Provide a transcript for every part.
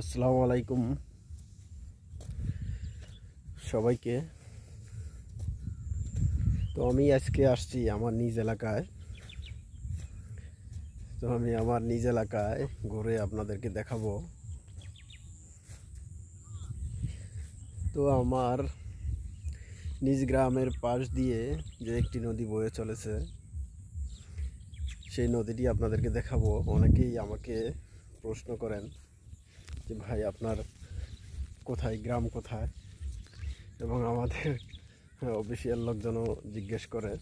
আসসালামু আলাইকুম সবাইকে তো আমি আজকে আসছি আমার নিজ এলাকায় তো আমি আমার নিজ এলাকায় ঘুরে আপনাদেরকে দেখাবো তো আমার নিজ গ্রামের পাশ দিয়ে যে একটি নদী বয়ে চলেছে সেই নদীটি আপনাদেরকে দেখাবো অনেকেই আমাকে প্রশ্ন করেন যে ভাই আপনার কোথায় গ্রাম কোথায় এবং আমাদের অফিসিয়াল লোকজনও জিজ্ঞেস করে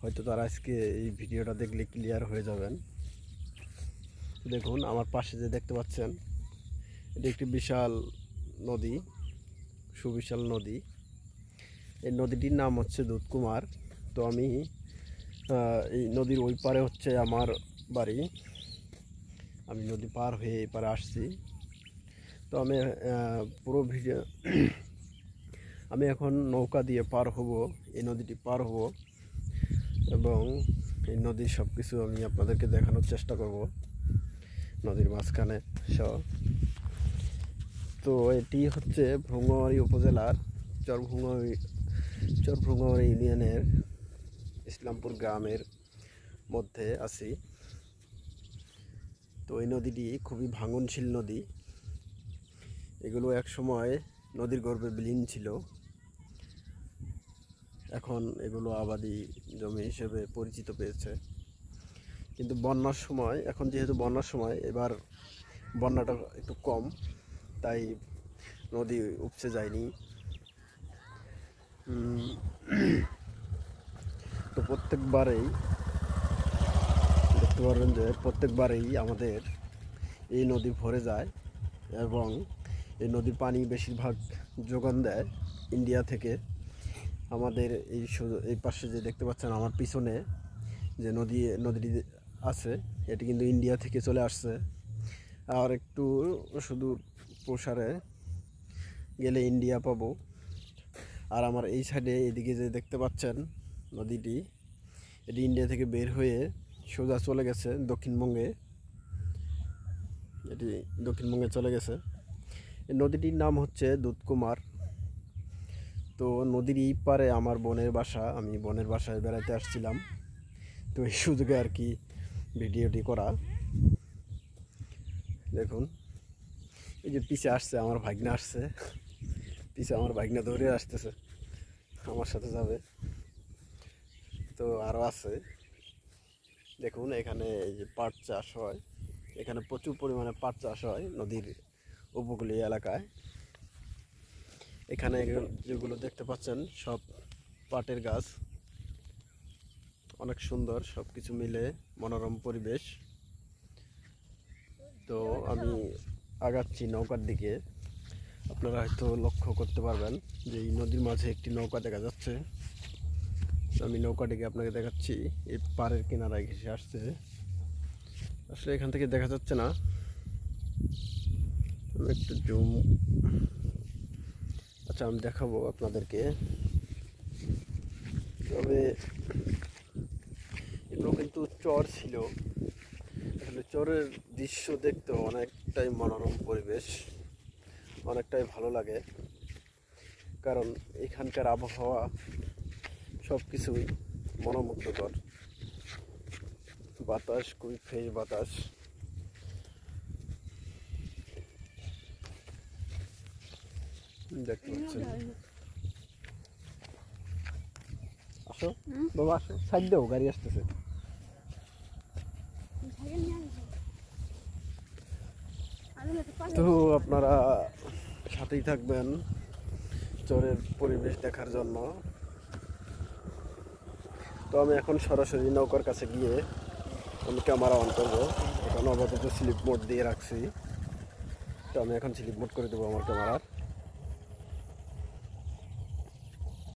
হয়তো তারা আজকে এই ভিডিওটা দেখলে ক্লিয়ার হয়ে যাবেন দেখুন আমার পাশে যে দেখতে পাচ্ছেন এটি একটি বিশাল নদী সুবিশাল নদী এই নদীটির নাম হচ্ছে দুধকুমার তো আমি এই নদীর ওই পারে হচ্ছে আমার বাড়ি আমি নদী পার হয়ে এই পারে আসছি তো আমি পুরো ভিজে আমি এখন নৌকা দিয়ে পার হব এই নদীটি পার হব এবং এই নদীর সব কিছু আমি আপনাদেরকে দেখানোর চেষ্টা করব নদীর মাঝখানে সব তো এটি হচ্ছে ভ্রমরি উপজেলার চরভ্রমরি চরভ্রমরি ইউনিয়নের ইসলামপুর গ্রামের মধ্যে আছি তো এই নদীটি খুবই ভাঙনশীল নদী এগুলো এক সময় নদীর গর্ভে বিলীন ছিল এখন এগুলো আবাদি জমি হিসেবে পরিচিত পেয়েছে কিন্তু বন্যার সময় এখন যেহেতু বন্যার সময় এবার বন্যাটা একটু কম তাই নদী উপচে যায়নি তো প্রত্যেকবারেই দেখতে পারবেন যে প্রত্যেকবারেই আমাদের এই নদী ভরে যায় এবং এই নদীর পানি বেশিরভাগ যোগান দেয় ইন্ডিয়া থেকে আমাদের এই এই পাশে যে দেখতে পাচ্ছেন আমার পিছনে যে নদী নদীটি আছে এটি কিন্তু ইন্ডিয়া থেকে চলে আসছে আর একটু শুধু প্রসারে গেলে ইন্ডিয়া পাবো আর আমার এই সাইডে এদিকে যে দেখতে পাচ্ছেন নদীটি এটি ইন্ডিয়া থেকে বের হয়ে সোজা চলে গেছে দক্ষিণবঙ্গে এটি দক্ষিণবঙ্গে চলে গেছে নদীটির নাম হচ্ছে দুধকুমার তো নদীর এই পারে আমার বোনের বাসা আমি বোনের বাসায় বেড়াতে আসছিলাম তো এই সুযোগে আর কি ভিডিওটি করা দেখুন এই যে পিছে আসছে আমার ভাগনা আসছে পিছে আমার ভাগনা ধরে আসতেছে আমার সাথে যাবে তো আরও আছে দেখুন এখানে এই যে পাট চাষ হয় এখানে প্রচুর পরিমাণে পাট চাষ হয় নদীর উপকূলীয় এলাকায় এখানে যেগুলো দেখতে পাচ্ছেন সব পাটের গাছ অনেক সুন্দর সব কিছু মিলে মনোরম পরিবেশ তো আমি আগাচ্ছি নৌকার দিকে আপনারা হয়তো লক্ষ্য করতে পারবেন যে এই নদীর মাঝে একটি নৌকা দেখা যাচ্ছে আমি নৌকাটিকে আপনাকে দেখাচ্ছি এই পাড়ের কিনারায় ঘেসে আসছে আসলে এখান থেকে দেখা যাচ্ছে না একটু জুম আচ্ছা আমি দেখাবো আপনাদেরকে তবে এগুলো কিন্তু চর ছিল আসলে চরের দৃশ্য দেখতে অনেকটাই মনোরম পরিবেশ অনেকটাই ভালো লাগে কারণ এখানকার আবহাওয়া সব কিছুই মনোমুগ্ধকর বাতাস খুবই ফ্রেশ বাতাস দেখতে পাচ্ছেন আসো বাবা আসো সাইড দাও গাড়ি আসতেছে তো আপনারা সাথেই থাকবেন চরের পরিবেশ দেখার জন্য তো আমি এখন সরাসরি নৌকার কাছে গিয়ে আমি ক্যামেরা অন করবো এখন আপাতত স্লিপ মোড দিয়ে রাখছি তো আমি এখন স্লিপ মোড করে দেবো আমার ক্যামেরা